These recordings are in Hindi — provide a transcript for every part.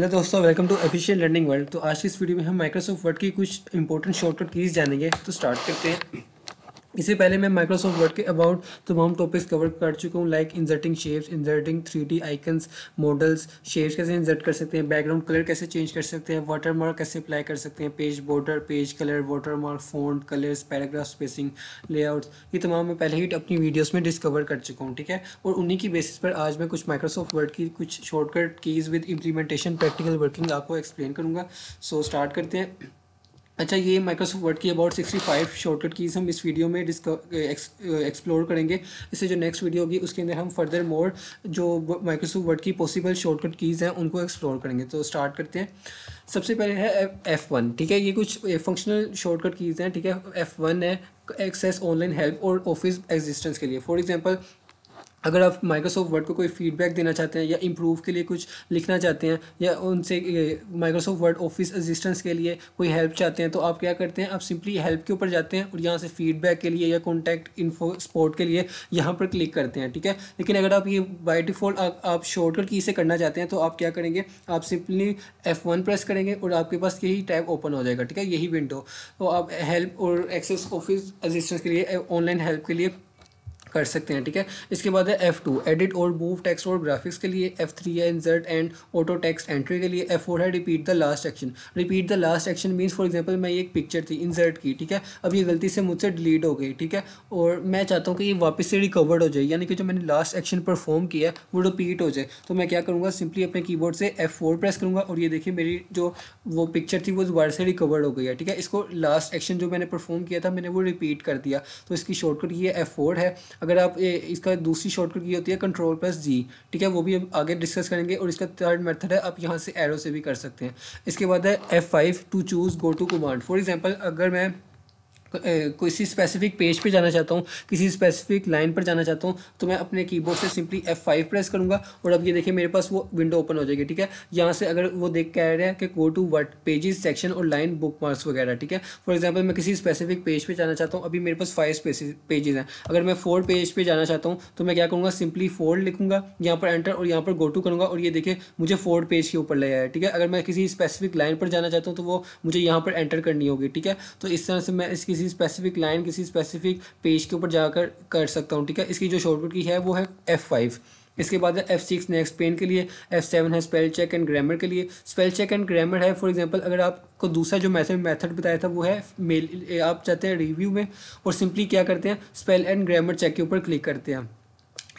हेलो दोस्तों welcome to official learning world तो आज की इस वीडियो में हम माइक्रोसॉफ्ट वर्ड की कुछ इंपॉर्टेंट शॉर्टकट कीज जानेंगे तो स्टार्ट करते हैं इससे पहले मैं माइक्रोसॉफ्ट वर्ड के अबाउट तमाम टॉपिक्स कवर कर चुका हूँ like inserting shapes inserting three D icons models shapes कैसे इंजर्ट कर सकते हैं बैकग्राउंड कलर कैसे चेंज कर सकते हैं वाटर मार्क कैसे अप्लाई कर सकते हैं page border page colour watermark font colours paragraph spacing layouts ये तमाम मैं पहले ही अपनी वीडियोज़ में डिस्कवर कर चुका हूँ ठीक है और उन्हीं की बेसिस पर आज मैं कुछ माइक्रोसॉफ्ट वर्ड की कुछ shortcut keys with implementation practical working आपको एक्सप्लेन करूँगा सो स्टार्ट करते हैं अच्छा ये माइक्रोसॉफ्ट वर्ड की अबाउट 65 शॉर्टकट कीज़ हम इस वीडियो में एक्सप्लोर करेंगे इससे जो नेक्स्ट वीडियो होगी उसके अंदर हम फर्दर मोर जो माइक्रोसॉफ्ट वर्ड की पॉसिबल शॉर्टकट कीज़ हैं उनको एक्सप्लोर करेंगे तो स्टार्ट करते हैं सबसे पहले है एफ़ वन ठीक है ये कुछ फंक्शनल शॉर्टकट कीज़ हैं ठीक है एफ़ वन है एक्सेस ऑनलाइन हेल्प और ऑफिस एग्जिस्टेंस के लिए फॉर एग्ज़ाम्पल अगर आप माइक्रोसॉफ्ट वर्ड को कोई फीडबैक देना चाहते हैं या इम्प्रूव के लिए कुछ लिखना चाहते हैं या उनसे माइक्रोसॉफ्ट वर्ड ऑफिस असिस्टेंस के लिए कोई हेल्प चाहते हैं तो आप क्या करते हैं आप सिंपली हेल्प के ऊपर जाते हैं और यहाँ से फीडबैक के लिए या कॉन्टैक्ट इन्फो सपोर्ट के लिए यहाँ पर क्लिक करते हैं ठीक है लेकिन अगर आप ये बाई डिफ़ॉल्ट आप शॉर्टकट की से करना चाहते हैं तो आप क्या करेंगे आप सिंपली एफ़ वन प्रेस करेंगे और आपके पास यही टैब ओपन हो जाएगा ठीक है यही विंडो तो आप हेल्प और एक्सेस ऑफिस असिस्टेंस के लिए ऑनलाइन हेल्प के लिए कर सकते हैं ठीक है इसके बाद है एफ टू एडिट और मूव टेक्स्ट और ग्राफिक्स के लिए एफ थ्री है insert and auto text entry के लिए एफ फोर है repeat the last action repeat the last action means for example मैं ये एक पिक्चर थी इंजर्ट की ठीक है अब ये गलती से मुझसे डिलीट हो गई ठीक है और मैं चाहता हूँ कि ये वापस से रिकवर्ड हो जाए यानी कि जो मैंने लास्ट एक्शन परफॉर्म किया है वो रिपीट हो जाए तो मैं क्या करूँगा सिंपली अपने बोर्ड से एफ फोर प्रेस करूँगा और ये देखिए मेरी जो वो पिक्चर थी वो दोबारा से रिकवर हो गई है ठीक है इसको लास्ट एक्शन जो मैंने परफॉर्म किया था मैंने वो रिपीट कर दिया तो इसकी शॉर्टकट ये एफ फोर है अगर आप ए, इसका दूसरी शॉर्टकट की होती है कंट्रोल प्लस जी ठीक है वो भी हम आगे डिस्कस करेंगे और इसका थर्ड मेथड है आप यहाँ से एरो से भी कर सकते हैं इसके बाद है F five to choose go to command for example अगर मैं किसी स्पेसिफिक पेज पे जाना चाहता हूँ किसी स्पेसिफिक लाइन पर जाना चाहता हूँ तो मैं अपने कीबोर्ड से सिंपली F5 प्रेस करूँगा और अब ये देखिए मेरे पास वो विंडो ओपन हो जाएगी ठीक है यहाँ से अगर वो देख कह रहे हैं कि go to what pages section और लाइन बुक मार्क्स वगैरह ठीक है फॉर एग्जाम्पल मैं किसी स्पेसिफिक पेज पर पे जाना चाहता हूँ अभी मेरे पास फाइव पेजेस हैं अगर मैं फोर पेज पर पे जाना चाहता हूँ तो मैं क्या करूँगा सिंपली फोर लिखूंगा यहाँ पर एंटर और यहाँ पर गो टू करूँगा और ये देखिए मुझे फोर पेज के ऊपर ले आया ठीक है अगर मैं किसी स्पेसिफिक लाइन पर जाना चाहता हूँ तो वो मुझे यहाँ पर एंटर करनी होगी ठीक है तो इस तरह से मैं इसकी किसी स्पेसिफिक लाइन किसी स्पेसिफिक पेज के ऊपर जाकर कर सकता हूँ ठीक है इसकी जो शॉर्टकट की है वो है एफ़ फाइव इसके बाद है एफ सिक्स नेक्स्ट पेन के लिए एफ सेवन है स्पेल चेक एंड ग्रामर के लिए स्पेल चेक एंड ग्रामर है फॉर एग्जांपल अगर आपको दूसरा जो मैथड मेथड बताया था वो है मेल आप चाहते हैं रिव्यू में और सिंपली क्या करते हैं स्पेल एंड ग्रामर चेक के ऊपर क्लिक करते हैं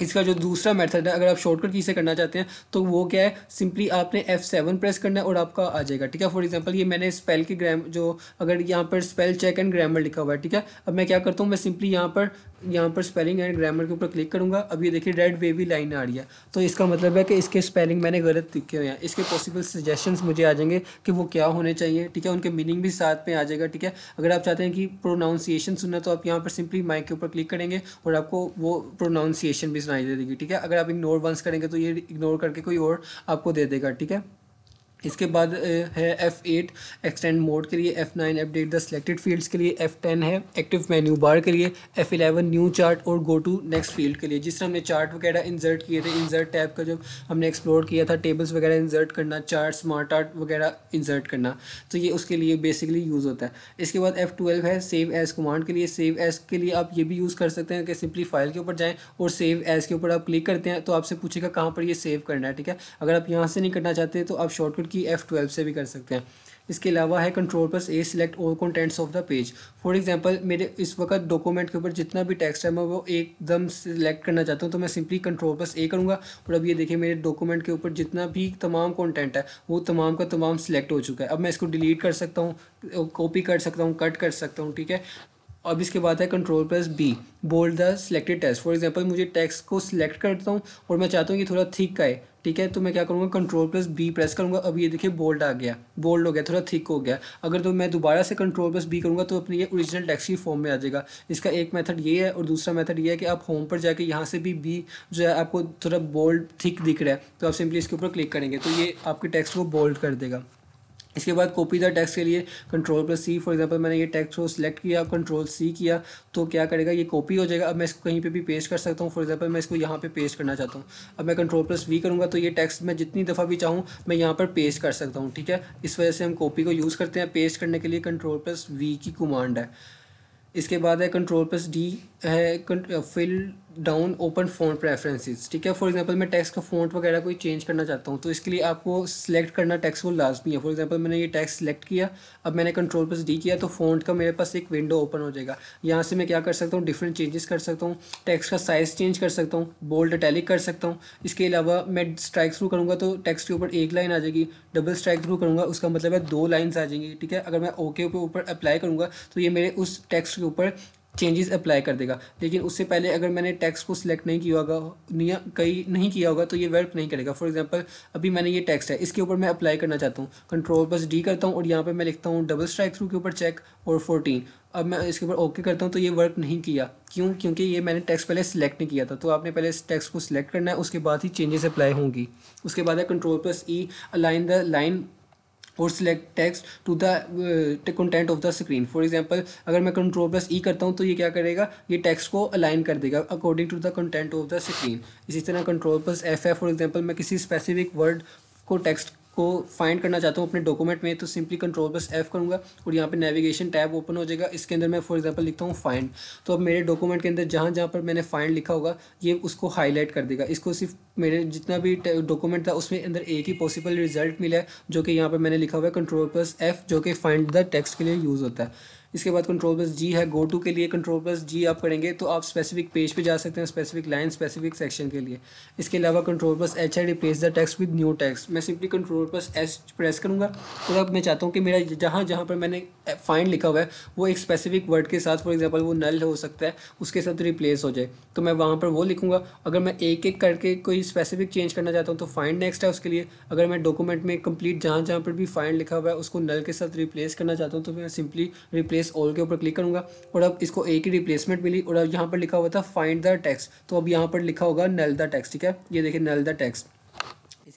इसका जो दूसरा मेथड है अगर आप शॉर्टकट की से करना चाहते हैं तो वो क्या है सिंपली आपने F7 प्रेस करना है और आपका आ जाएगा ठीक है फॉर एग्जांपल ये मैंने स्पेल के ग्राम जो अगर यहाँ पर स्पेल चेक एंड ग्रामर लिखा हुआ है ठीक है अब मैं क्या करता हूँ मैं सिंपली यहाँ पर यहाँ पर स्पेलिंग एंड ग्रामर के ऊपर क्लिक करूँगा अब ये देखिए रेड वेवी लाइन आ रही है तो इसका मतलब है कि इसके स्पेलिंग मैंने गलत लिखे हुए हैं इसके पॉसिबल सजेशंस मुझे आ जाएंगे कि वो क्या होने चाहिए ठीक है उनके मीनिंग भी साथ में आ जाएगा ठीक है अगर आप चाहते हैं कि प्रोनाउंसिएशन सुनना तो आप यहाँ पर सिंपली माइक के ऊपर क्लिक करेंगे और आपको वो प्रोनाउंसिएशन भी सुनाई दे देगी ठीक है अगर आप इग्नोर वंस करेंगे तो ये इग्नोर करके कोई और आपको दे देगा ठीक है इसके बाद है एफ़ एट एक्सटेंड मोड के लिए F nine update the selected fields के लिए एफ़ टेन है एक्टिव मेन्यू बार के लिए एफ़ एलेवन न्यू चार्ट और गो टू नेक्स्ट फील्ड के लिए जिस तरह हमने चार्ट वगैरह इंजर्ट किए थे इंजर्ट टैब का जब हमने एक्सप्लोर किया था टेबल्स वगैरह इंजर्ट करना चार्ट स्मार्ट आर्ट वगैरह इंजर्ट करना तो ये उसके लिए बेसिकली यूज़ होता है इसके बाद एफ़ ट्वेल्व है सेव एज़ कमांड के लिए सेव एज़ के लिए आप ये भी यूज़ कर सकते हैं कि सिंपली फाइल के ऊपर जाएँ और सेव एज़ के ऊपर आप क्लिक करते हैं तो आपसे पूछेगा कहाँ पर ये सेव करना है ठीक है अगर आप यहाँ से नहीं करना चाहते तो आप शॉर्टकट की F12 से भी कर सकते हैं इसके अलावा है कंट्रोल प्लस ए सिलेक्ट और contents of the page for example मेरे इस वक्त डॉक्यूमेंट के ऊपर जितना भी टेक्स्ट है मैं वो एकदम सिलेक्ट करना चाहता हूँ तो मैं सिंपली कंट्रोल प्लस ए करूँगा और अब ये देखिए मेरे डॉक्यूमेंट के ऊपर जितना भी तमाम कंटेंट है वो तमाम का तमाम सिलेक्ट हो चुका है अब मैं इसको डिलीट कर सकता हूँ कॉपी कर सकता हूँ कट कर सकता हूँ ठीक है अब इसके बाद है control plus B bold the selected text for example मुझे टेक्स्ट को सिलेक्ट करता हूँ और मैं चाहता हूँ कि थोड़ा थिक का है ठीक है तो मैं क्या करूँगा कंट्रोल प्लस बी प्रेस करूँगा अब ये देखिए बोल्ड आ गया बोल्ड हो गया थोड़ा थिक हो गया अगर तो मैं दोबारा से कंट्रोल प्लस बी करूँगा तो अपने ये ओरिजिनल टेक्स्ट की फॉर्म में आ जाएगा इसका एक मेथड ये है और दूसरा मेथड ये है कि आप होम पर जाकर यहाँ से भी बी जो है आपको थोड़ा बोल्ड थिक दिख रहा है तो आप सिंपली इसके ऊपर क्लिक करेंगे तो ये आपके टेक्स्ट को बोल्ड कर देगा इसके बाद कॉपी द टैक्स के लिए control plus C for example मैंने ये टैक्स को सिलेक्ट किया कंट्रोल सी किया तो क्या करेगा ये कॉपी हो जाएगा अब मैं इसको कहीं पे भी पेस्ट कर सकता हूँ फॉर एग्जांपल मैं इसको यहाँ पे पेस्ट करना चाहता हूँ अब मैं कंट्रोल प्लस वी करूँगा तो ये टैक्स मैं जितनी दफ़ा भी चाहूँ मैं यहाँ पर पेस्ट कर सकता हूँ ठीक है इस वजह से हम कॉपी को यूज़ करते हैं पेस्ट करने के लिए कंट्रोल प्लस वी की कमांड है इसके बाद है कंट्रोल प्लस डी है fill down open font preferences ठीक है फॉर एग्जांपल मैं टेक्स्ट का फ़ॉन्ट वगैरह कोई चेंज करना चाहता हूँ तो इसके लिए आपको सिलेक्ट करना टेक्स्ट को लाजमी है फॉर एग्जांपल मैंने ये टेक्स्ट सिलेक्ट किया अब मैंने कंट्रोल प्लस डी किया तो फ़ॉन्ट का मेरे पास एक विंडो ओपन हो जाएगा यहाँ से मैं क्या कर सकता हूँ डिफरेंट चेंजेस कर सकता हूँ टेक्स्ट का साइज़ चेंज कर सकता हूँ बोल्ड अटैलिक कर सकता हूँ इसके अलावा मैं स्ट्राइक थ्रू करूँगा तो टेक्स्ट के ऊपर एक लाइन आ जाएगी डबल स्ट्राइक थ्रू करूँगा उसका मतलब है दो लाइन्स आ जाएंगी ठीक है अगर मैं ओके के ऊपर अप्लाई करूँगा तो ये मेरे उस टेक्स्ट के ऊपर चेंजेस अप्लाई कर देगा लेकिन उससे पहले अगर मैंने टैक्स को सिलेक्ट नहीं किया होगा कई नहीं किया होगा तो ये वर्क नहीं करेगा फॉर एग्जांपल अभी मैंने ये टैक्स है इसके ऊपर मैं अप्लाई करना चाहता हूँ कंट्रोल बस डी करता हूँ और यहाँ पर मैं लिखता हूँ डबल स्ट्राइक थ्रू के ऊपर चेक और फोर्टीन अब मैं इसके ऊपर ओके करता हूँ तो ये वर्क नहीं किया क्यों क्योंकि ये मैंने टैक्स पहले सिलेक्ट नहीं किया था तो आपने पहले इस टैक्स को सिलेक्ट करना है उसके बाद ही चेंजेस अप्लाई होंगी उसके बाद है control plus E align the line और select text to the content of the screen for example अगर मैं कंट्रोल प्लस ई करता हूँ तो ये क्या करेगा ये टेक्स्ट को अलाइन कर देगा according to the content of the screen इसी तरह कंट्रोल प्लस एफ है फॉर एग्जांपल मैं किसी स्पेसिफिक वर्ड को टेक्स्ट को फाइंड करना चाहता हूँ अपने डॉक्यूमेंट में तो सिंपली कंट्रोल बस एफ़ करूँगा और यहाँ पे नेविगेशन टैब ओपन हो जाएगा इसके अंदर मैं फॉर एग्जांपल लिखता हूँ फाइंड तो अब मेरे डॉक्यूमेंट के अंदर जहाँ जहाँ पर मैंने फाइंड लिखा होगा ये उसको हाईलाइट कर देगा इसको सिर्फ मेरे जितना भी डॉक्यूमेंट था उसमें अंदर एक ही पॉसिबल रिजल्ट मिला है जो कि यहाँ पर मैंने लिखा हुआ है कंट्रोल बस एफ़ जो कि फाइंड द टेक्स्ट के लिए यूज़ होता है इसके बाद कंट्रोल बस जी है गो टू के लिए कंट्रोल बस जी आप करेंगे तो आप स्पेसिफिक पेज पे जा सकते हैं स्पेसिफिक लाइन स्पेसिफिक सेक्शन के लिए इसके अलावा कंट्रोल बस एच है replace the text with new text मैं simply control plus H press करूँगा और अब मैं चाहता हूँ कि मेरा जहाँ जहाँ पर मैंने फाइंड लिखा हुआ है वो एक स्पेसिफिक वर्ड के साथ फॉर एग्जाम्पल वो नल हो सकता है उसके साथ रिप्लेस हो जाए तो मैं वहाँ पर वो लिखूँगा अगर मैं एक एक करके कोई स्पेसिफिक चेंज करना चाहता हूँ तो फाइंड नेक्स्ट है उसके लिए अगर मैं डॉक्यूमेंट में कंप्लीट जहाँ जहाँ पर भी फाइंड लिखा हुआ है उसको नल के साथ रिप्लेस करना चाहता हूँ तो मैं सिंपली रिप्लेस रिप्लेस ऑल के ऊपर क्लिक करूँगा और अब इसको एक ही रिप्लेसमेंट मिली और अब यहाँ पर लिखा हुआ था फाइंड द टेक्स्ट तो अब यहाँ पर लिखा होगा नल द टेक्स्ट ठीक है ये देखिए नल द टेक्स्ट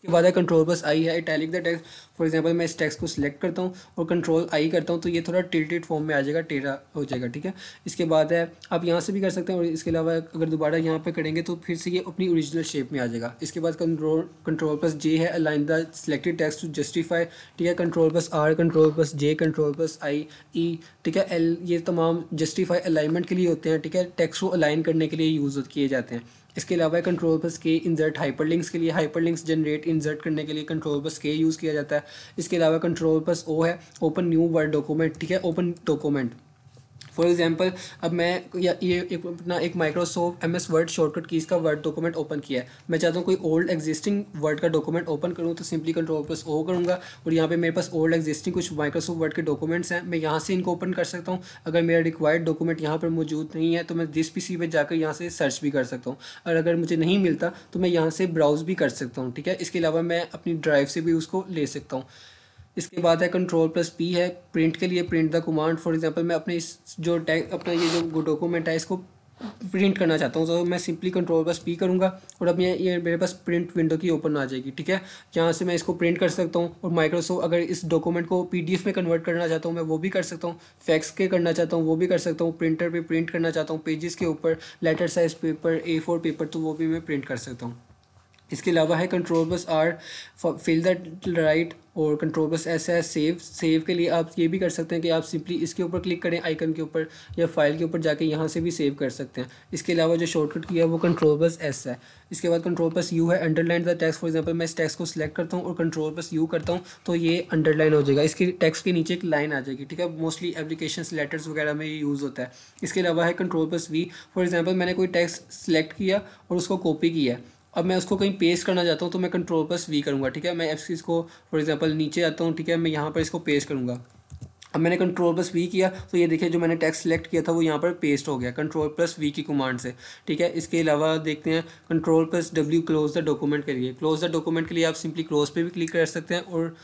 इसके बाद है कंट्रोल बस आई है italic the text for example मैं इस टेक्स को सिलेक्ट करता हूँ और कंट्रोल आई करता हूँ तो ये थोड़ा टिल्टेड फॉर्म में आ जाएगा टेरा हो जाएगा ठीक है इसके बाद है आप यहाँ से भी कर सकते हैं और इसके अलावा अगर दोबारा यहाँ पर करेंगे तो फिर से ये अपनी ओरिजिनल शेप में आ जाएगा इसके बाद कंट्रोल कंट्रोल बस जे है align the selected text to justify ठीक है control plus are control plus J control plus आई ई ठीक है एल ये तमाम जस्टिफाई अलाइनमेंट के लिए होते हैं ठीक है टैक्स को अलाइन करने के लिए यूज़ किए जाते हैं इसके अलावा कंट्रोल बस के इंजर्ट हाइपरलिंक्स के लिए हाइपरलिंक्स जनरेट इंजर्ट करने के लिए कंट्रोल बस के यूज़ किया जाता है इसके अलावा कंट्रोल बस ओ है ओपन न्यू वर्ड डॉक्यूमेंट ठीक है ओपन डॉक्यूमेंट फॉर एग्जाम्पल अब मैं या ये एक अपना एक Microsoft M S Word shortcut की इसका वर्ड डॉक्यूमेंट ओपन किया है मैं चाहता हूँ कोई ओल्ड एग्जिस्टिंग वर्ड का डॉक्यूमेंट ओपन करूँ तो सिंपली कंट्रोल प्लस ओ करूँगा और यहाँ पे मेरे पास ओल्ड एग्जिस्टिंग कुछ माइक्रोसॉफ्ट वर्ड के डॉक्यूमेंट्स हैं मैं यहाँ से इनको ओपन कर सकता हूँ अगर मेरा रिक्वायर्ड डॉक्यूमेंट यहाँ पर मौजूद नहीं है तो मैं दिस पी सी पर जाकर यहाँ से सर्च भी कर सकता हूँ और अगर मुझे नहीं मिलता तो मैं यहाँ से ब्राउज़ भी कर सकता हूँ ठीक है इसके अलावा मैं अपनी ड्राइव से भी उसको ले सकता हूँ इसके बाद है कंट्रोल प्लस पी है प्रिंट के लिए print the command for example मैं अपने इस जो टैग अपना ये जो डॉक्यूमेंट है इसको प्रिंट करना चाहता हूँ तो मैं सिंपली कंट्रोल प्लस पी करूँगा और अब ये मेरे पास प्रिंट विंडो की ओपन आ जाएगी ठीक है यहाँ से मैं इसको प्रिंट कर सकता हूँ और माइक्रोसॉफ्ट अगर इस डॉक्यूमेंट को पी में कन्वर्ट करना चाहता हूँ मैं वो भी कर सकता हूँ फैक्स के करना चाहता हूँ वो भी कर सकता हूँ प्रिंटर पर प्रिंट करना चाहता हूँ पेजेस के ऊपर letter size paper A four paper तो वो भी मैं प्रिंट कर सकता हूँ इसके अलावा है control plus R fill the right और कंट्रोल बस ऐसा है सेव सेव के लिए आप ये भी कर सकते हैं कि आप सिंपली इसके ऊपर क्लिक करें आइकन के ऊपर या फाइल के ऊपर जाके यहाँ से भी सेव कर सकते हैं इसके अलावा जो शॉर्टकट किया है वो कंट्रोल बस एस है इसके बाद कंट्रोल बस यू है underline the text for example मैं इस टैक्स को सिलेक्ट करता हूँ और कंट्रोल बस यू करता हूँ तो ये अंडरलाइन हो जाएगा इसके टैक्स के नीचे एक लाइन आ जाएगी ठीक है मोस्टली एप्लीकेशन लेटर्स वगैरह में ये यूज़ होता है इसके अलावा है कंट्रोल बस वी फॉर एग्जाम्पल मैंने कोई टैक्स सेलेक्ट किया और उसको कॉपी किया अब मैं उसको कहीं पेस्ट करना चाहता हूँ तो मैं कंट्रोल प्लस वी करूँगा ठीक है मैं एफ को फॉर एग्जांपल नीचे आता हूँ ठीक है मैं यहाँ पर इसको पेस्ट करूँगा अब मैंने कंट्रोल प्लस वी किया तो ये देखिए जो मैंने टेक्स्ट सेलेक्ट किया था वो यहाँ पर पेस्ट हो गया कंट्रोल प्लस वी की कमांड से ठीक है इसके अलावा देखते हैं control plus W close the document के लिए क्लोज द डॉक्यूमेंट के लिए आप सिंपली क्लोज पे भी क्लिक कर सकते हैं और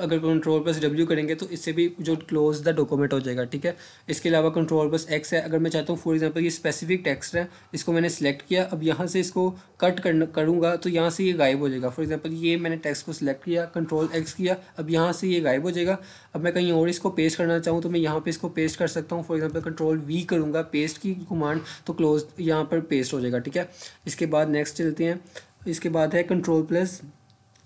अगर कंट्रोल प्लस डब्ल्यू करेंगे तो इससे भी जो क्लोज द डॉक्यूमेंट हो जाएगा ठीक है इसके अलावा कंट्रोल प्लस एक्स है अगर मैं चाहता हूँ फॉर एग्जांपल ये स्पेसिफिक टेक्स्ट है इसको मैंने सेलेक्ट किया अब यहाँ से इसको कट करना करूँगा तो यहाँ से ये गायब हो जाएगा फॉर एग्जाम्पल ये मैंने टेक्स्ट को सिलेक्ट किया कंट्रोल एक्स किया अब यहाँ से ये गायब हो जाएगा अब मैं कहीं और इसको पेस्ट करना चाहूँ तो मैं यहाँ पर इसको पेस्ट कर सकता हूँ फॉर एग्जाम्पल कंट्रोल वी करूँगा पेस्ट की कमांड तो क्लोज यहाँ पर पेस्ट हो जाएगा ठीक है इसके बाद नेक्स्ट चलते हैं इसके बाद है कंट्रोल प्लस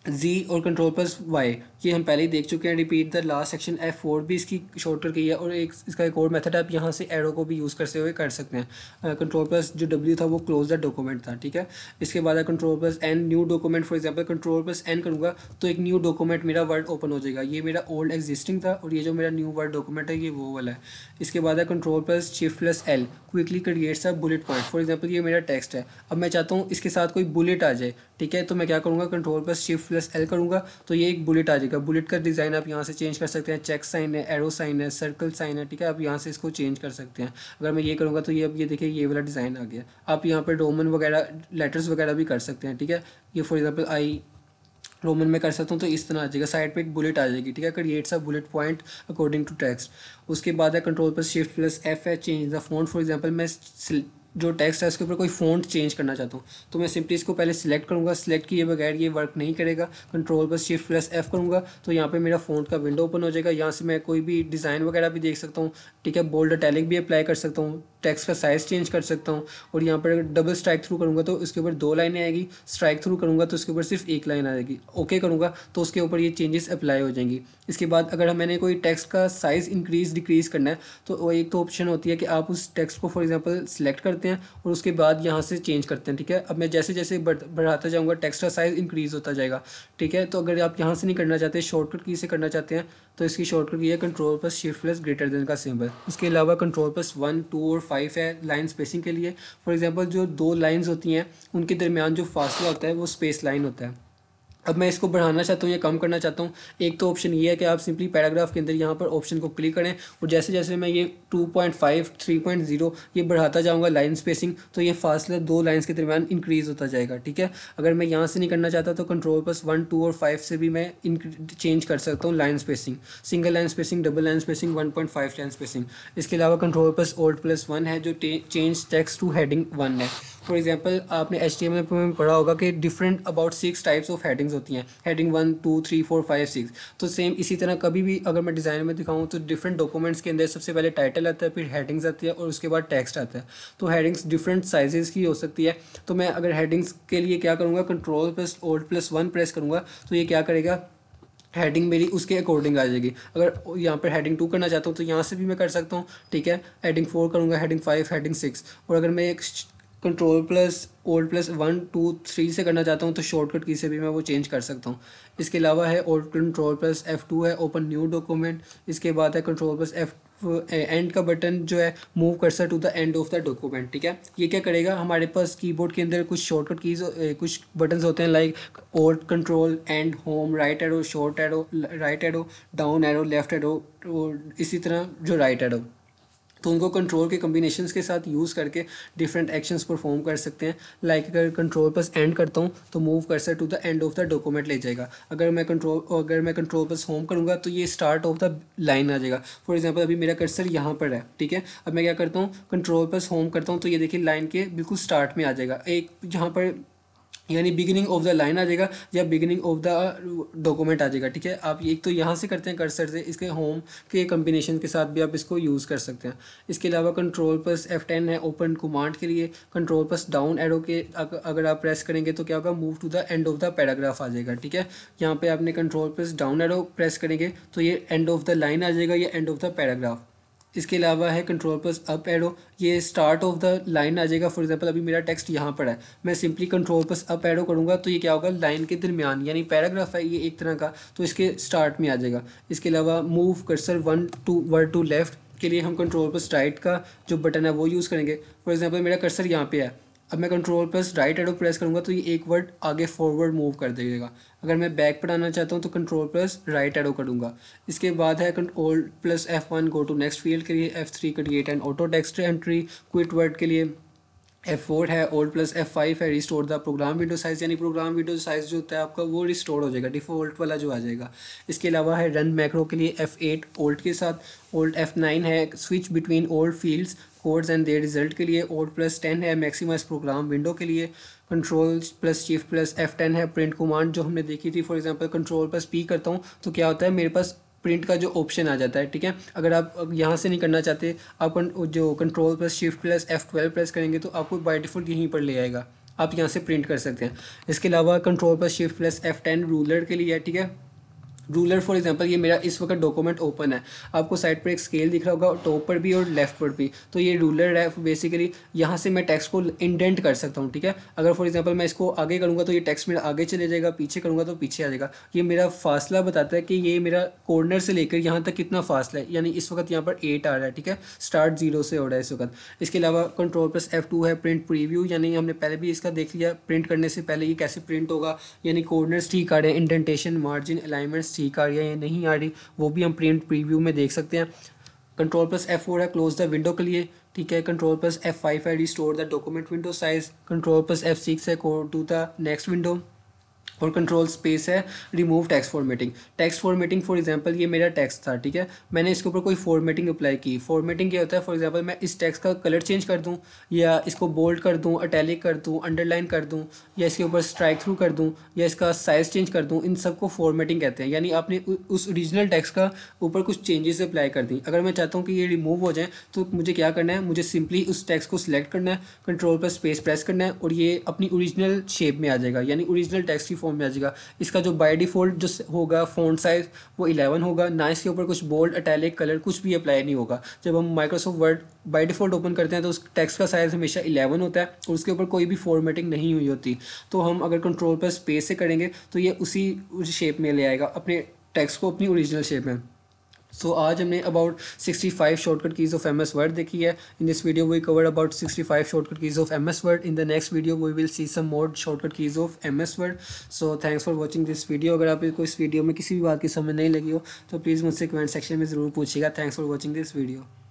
Z और कंट्रोल प्लस Y ये हम पहले ही देख चुके हैं repeat the last section F4 भी इसकी शॉर्टकट की है और एक इसका एक और मेथड आप यहाँ से एरो को भी यूज़ करते हुए कर सकते हैं कंट्रोल प्लस जो W था वो क्लोज द डॉक्यूमेंट था ठीक है इसके बाद control plus N new document for example control plus N करूँगा तो एक न्यू डॉक्यूमेंट मेरा वर्ड ओपन हो जाएगा ये मेरा ओल्ड एग्जिस्टिंग था और ये जो मेरा न्यू वर्ड डॉक्यूमेंट है ये वो वाला है इसके बाद control plus shift plus L quickly creates a bullet point for example ये मेरा टेक्स्ट है अब मैं चाहता हूँ इसके साथ कोई बुलेट आ जाए ठीक है तो मैं क्या करूँगा control plus shift plus L करूँगा तो ये एक बुलेट आ जाएगा बुलेट का डिज़ाइन आप यहाँ से चेंज कर सकते हैं चेक साइन है एरो साइन है सर्कल साइन है ठीक है आप यहाँ से इसको चेंज कर सकते हैं अगर मैं ये करूँगा तो ये अब ये देखिए ये वाला डिज़ाइन आ गया आप यहाँ पर रोमन वगैरह लेटर्स वगैरह भी कर सकते हैं ठीक है ये फॉर एग्जाम्पल आई रोमन में कर सकता हूँ तो इस तरह आ जाएगा साइड पे एक बुलेट आ जाएगी ठीक है creates a bullet point according to text उसके बाद है control plus shift plus F है change the font for example मैं जो टेक्स्ट है उसके ऊपर कोई फ़ॉन्ट चेंज करना चाहता हूँ तो मैं सिंपली इसको पहले सिलेक्ट करूँगा सिलेक्ट किए बगैर ये वर्क नहीं करेगा control bus shift plus F करूँगा तो यहाँ पे मेरा फ़ॉन्ट का विंडो ओपन हो जाएगा यहाँ से मैं कोई भी डिज़ाइन वगैरह भी देख सकता हूँ ठीक है बोल्ड अटैलिक भी अप्लाई कर सकता हूँ टेक्स्ट का साइज़ चेंज कर सकता हूँ और यहाँ पर डबल स्ट्राइक थ्रू करूँगा तो उसके ऊपर दो लाइनें आएगी स्ट्राइक थ्रू करूँगा तो उसके ऊपर सिर्फ एक लाइन आएगी ओके करूँगा तो उसके ऊपर ये चेंजेस अप्लाई हो जाएंगी इसके बाद अगर मैंने कोई टेक्स्ट का साइज़ इंक्रीज़ डिक्रीज़ करना है तो एक तो ऑप्शन होती है कि आप उस टेक्स्ट को फॉर एग्जाम्पल सेलेक्ट करते हैं और उसके बाद यहाँ से चेंज करते हैं ठीक है अब मैं जैसे जैसे बढ़ाता जाऊँगा टेक्स्ट का साइज़ इंक्रीज़ होता जाएगा ठीक है तो अगर आप यहाँ से नहीं करना चाहते शॉर्टकट की से करना चाहते हैं तो इसकी शॉर्टकट की है control plus shift plus greater than का सिंबल इसके अलावा कंट्रोल प्लस वन टू और फाइव है लाइन स्पेसिंग के लिए फॉर एग्जाम्पल जो दो लाइन्स होती हैं उनके दरमियान जो फासला होता है वो स्पेस लाइन होता है अब मैं इसको बढ़ाना चाहता हूँ या कम करना चाहता हूँ एक तो ऑप्शन ये है कि आप सिंपली पैराग्राफ के अंदर यहाँ पर ऑप्शन को क्लिक करें और जैसे जैसे मैं ये 2.5 3.0 ये बढ़ाता जाऊँगा लाइन स्पेसिंग तो ये फासला दो लाइन्स के दरमियान इंक्रीज़ होता जाएगा ठीक है अगर मैं यहाँ से नहीं करना चाहता तो कंट्रोल प्लस वन टू और फाइव से भी मैं चेंज कर सकता हूँ line spacing single line spacing double line spacing one point five line spacing इसके अलावा control plus alt plus one है जो change text to heading one है फॉर एग्जाम्पल आपने एच टी एम में पढ़ा होगा कि different about six types of headings होती हैं heading one two three four five six तो सेम इसी तरह कभी भी अगर मैं डिज़ाइन में दिखाऊँ तो डिफरेंट डॉक्यूमेंट्स के अंदर सबसे पहले टाइटल आता है फिर हेडिंग्स आती है और उसके बाद टेक्स्ट आता है तो हेडिंग्स डिफरेंट साइजेस की हो सकती है तो मैं अगर हेडिंग्स के लिए क्या करूँगा control plus alt plus one press करूँगा तो ये क्या करेगा हेडिंग मेरी उसके अकॉर्डिंग आ जाएगी अगर यहाँ पर हेडिंग टू करना चाहता हूँ तो यहाँ से भी मैं कर सकता हूँ ठीक है हेडिंग फोर करूँगा हेडिंग फाइव हेडिंग सिक्स और अगर मैं एक control plus alt plus one two three से करना चाहता हूँ तो शॉर्टकट की से भी मैं वो चेंज कर सकता हूँ इसके अलावा है alt control plus F two है ओपन न्यू डॉक्यूमेंट इसके बाद है कंट्रोल प्लस एफ़ एंड का बटन जो है move cursor to the end of the document ठीक है ये क्या करेगा हमारे पास कीबोर्ड के अंदर कुछ शॉर्टकट कीज कुछ बटन्स होते हैं like alt control end home right arrow short arrow right arrow down arrow left arrow इसी तरह जो राइट right तो उनको कंट्रोल के कम्बिनेशन के साथ यूज़ करके डिफरेंट एक्शंस परफॉर्म कर सकते हैं लाइक like अगर कंट्रोल पस एंड करता हूँ तो move cursor to the end of the document ले जाएगा अगर मैं कंट्रोल अगर मैं कंट्रोल पस होम करूँगा तो ये स्टार्ट ऑफ द लाइन आ जाएगा फॉर एग्जाम्पल अभी मेरा कर्सर यहाँ पर है ठीक है अब मैं क्या करता हूँ कंट्रोल पस होम करता हूँ तो ये देखिए लाइन के बिल्कुल स्टार्ट में आ जाएगा एक जहाँ पर यानी बिगिनिंग ऑफ द लाइन आ जाएगा या बिगिनिंग ऑफ द डॉक्यूमेंट आ जाएगा ठीक है आप एक तो यहाँ से करते हैं कर्सर से इसके होम के कम्बिनेशन के साथ भी आप इसको यूज़ कर सकते हैं इसके अलावा कंट्रोल प्लस एफ टेन है ओपन कमांड के लिए कंट्रोल प्लस डाउन एरो के अगर आप प्रेस करेंगे तो क्या होगा move to the end of the paragraph आ जाएगा ठीक है यहाँ पर आपने control plus down arrow press करेंगे तो ये एंड ऑफ द लाइन आ जाएगा या एंड ऑफ द पैराग्राफ इसके अलावा है कंट्रोल प्लस अप एडो ये स्टार्ट ऑफ द लाइन आ जाएगा फॉर एग्जांपल अभी मेरा टेक्स्ट यहाँ पर है मैं simply control plus up arrow करूँगा तो ये क्या होगा लाइन के दरमियान यानी पैराग्राफ है ये एक तरह का तो इसके स्टार्ट में आ जाएगा इसके अलावा move cursor one to word to left के लिए हम कंट्रोल प्लस राइट का जो बटन है वो यूज़ करेंगे फॉर एग्जाम्पल मेरा कर्सर यहाँ पे है अब मैं control plus right arrow press करूँगा तो ये एक वर्ड आगे फॉरवर्ड मूव कर देगा अगर मैं बैक पर आना चाहता हूँ तो कंट्रोल प्लस राइट एडो करूँगा इसके बाद है control plus F one go to next field के लिए F three create and auto text entry quit word के लिए एफ फोर है ओल्ड प्लस एफ फाइव है restore the program window size यानी प्रोग्राम विंडो साइज़ जो होता है आपका वो रिस्टोर हो जाएगा डिफ़ॉल्ट वाला जो आ जाएगा इसके अलावा है रन मैक्रो के लिए एफ एट ओल्ड के साथ ओल्ड एफ नाइन है switch between alt fields codes and their result के लिए ओड प्लस टेन है मैक्सिमाइज प्रोग्राम विंडो के लिए control plus shift plus F ten है प्रिंट कमांड जो हमने देखी थी for example control plus P करता हूँ तो क्या होता है मेरे पास प्रिंट का जो ऑप्शन आ जाता है ठीक है अगर आप यहाँ से नहीं करना चाहते आप जो control plus shift plus F twelve press करेंगे तो आपको बाई डिफ़ॉल्ट यहीं पर ले आएगा आप यहाँ से प्रिंट कर सकते हैं इसके अलावा control plus shift plus F ten ruler के लिए ठीक है रूलर फॉर एग्जांपल ये मेरा इस वक्त डॉक्यूमेंट ओपन है आपको साइड पर एक स्केल दिख रहा होगा टॉप पर भी और लेफ्ट पर भी तो ये रूलर है बेसिकली यहाँ से मैं टेक्स्ट को इंडेंट कर सकता हूँ ठीक है अगर फॉर एग्जांपल मैं इसको आगे करूँगा तो ये टेक्स्ट मेरा आगे चले जाएगा पीछे करूँगा तो पीछे आ जाएगा ये मेरा फासला बताता है कि ये मेरा कॉर्नर से लेकर यहाँ तक कितना फासला है यानी इस वक्त यहाँ पर एट आ रहा है ठीक है स्टार्ट जीरो से हो रहा है इस वक्त इसके अलावा कंट्रोल प्लस एफ है प्रिंट प्रीव्यू यानी हमने पहले भी इसका देख लिया प्रिंट करने से पहले ये कैसे प्रिंट होगा यानी कॉर्नर ठीक आ रहे हैं इंडेंटेशन मार्जिन अलाइनमेंट्स ठीक आ रही है या नहीं आ रही वो भी हम प्रिंट प्रीव्यू में देख सकते हैं कंट्रोल प्लस एफ फोर है क्लोज द विंडो के लिए ठीक है कंट्रोल प्लस एफ फाइव है restore the document window size control plus F six है go to the next window और कंट्रोल स्पेस है remove text formatting text formatting for example ये मेरा टैक्स था ठीक है मैंने इसके ऊपर कोई फॉर्मेटिंग अप्लाई की फॉर्मेटिंग क्या होता है फॉर एग्जांपल मैं इस टैक्स का कलर चेंज कर दूँ या इसको बोल्ड कर दूँ अटैलिक कर दूँ अंडरलाइन कर दूँ या इसके ऊपर स्ट्राइक थ्रू कर दूँ या इसका साइज़ चेंज कर दूँ इन सबको फॉर्मेटिंग कहते हैं यानी आपने उस ओरिजिनल टैक्स का ऊपर कुछ चेंजेस अप्लाई कर दी अगर मैं चाहता हूँ कि ये रिमूव हो जाए तो मुझे क्या करना है मुझे सिंपली उस टैक्स को सिलेक्ट करना है कंट्रोल पर स्पेस प्रेस करना है और ये अपनी ओरिजिनल शेप में आ जाएगा यानी ओरिजिनल टैक्स की फॉर्म में आ जाएगा इसका जो बाय डिफ़ॉल्ट जो होगा फोन साइज़ वो 11 होगा ना इसके ऊपर कुछ बोल्ड अटैलिक कलर कुछ भी अप्लाई नहीं होगा जब हम Microsoft Word by default open करते हैं तो उस टेक्स्ट का साइज़ हमेशा इलेवन होता है और उसके ऊपर कोई भी फॉर्मेटिंग नहीं हुई होती तो हम अगर कंट्रोल पर स्पेस से करेंगे तो ये उसी शेप में ले आएगा अपने टेक्स को अपनी ओरिजिनल शेप में सो so, आज हमने about 65 shortcut keys of M S Word देखी है in this video we cover about 65 shortcut keys of M S Word in the next video we will see some more shortcut keys of M S Word so thanks for watching this video अगर आपको इस वीडियो में किसी भी बात की समझ नहीं लगी हो तो प्लीज़ मुझसे कमेंट सेक्शन में ज़रूर पूछिएगा thanks for watching this video